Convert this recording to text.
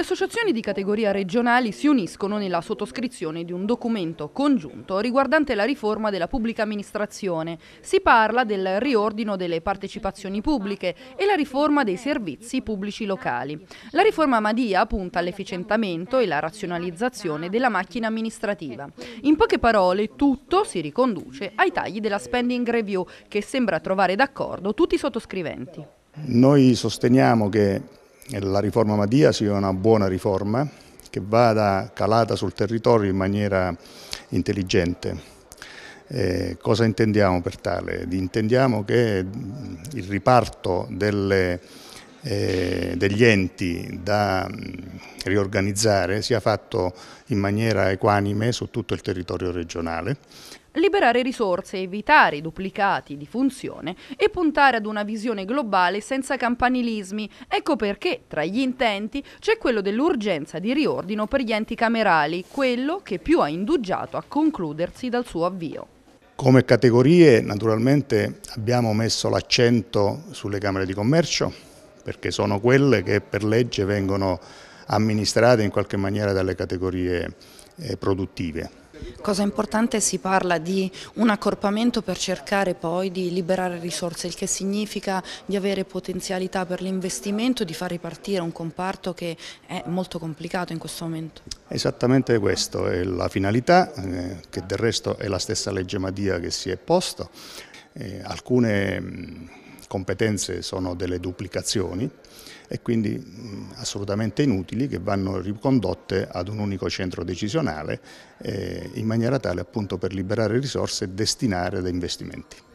Le associazioni di categoria regionali si uniscono nella sottoscrizione di un documento congiunto riguardante la riforma della pubblica amministrazione. Si parla del riordino delle partecipazioni pubbliche e la riforma dei servizi pubblici locali. La riforma Madia punta all'efficientamento e la razionalizzazione della macchina amministrativa. In poche parole, tutto si riconduce ai tagli della spending review che sembra trovare d'accordo tutti i sottoscriventi. Noi sosteniamo che la riforma Madia sia una buona riforma che vada calata sul territorio in maniera intelligente. Eh, cosa intendiamo per tale? Intendiamo che mm, il riparto delle eh, degli enti da mm, riorganizzare sia fatto in maniera equanime su tutto il territorio regionale. Liberare risorse, evitare i duplicati di funzione e puntare ad una visione globale senza campanilismi. Ecco perché tra gli intenti c'è quello dell'urgenza di riordino per gli enti camerali, quello che più ha indugiato a concludersi dal suo avvio. Come categorie naturalmente abbiamo messo l'accento sulle Camere di Commercio, perché sono quelle che per legge vengono amministrate in qualche maniera dalle categorie eh, produttive. Cosa importante si parla di un accorpamento per cercare poi di liberare risorse, il che significa di avere potenzialità per l'investimento, di far ripartire un comparto che è molto complicato in questo momento. Esattamente questo è la finalità, eh, che del resto è la stessa legge Madia che si è posta. Eh, alcune mm, competenze sono delle duplicazioni e quindi mh, assolutamente inutili che vanno ricondotte ad un unico centro decisionale eh, in maniera tale appunto per liberare risorse e destinare ad investimenti.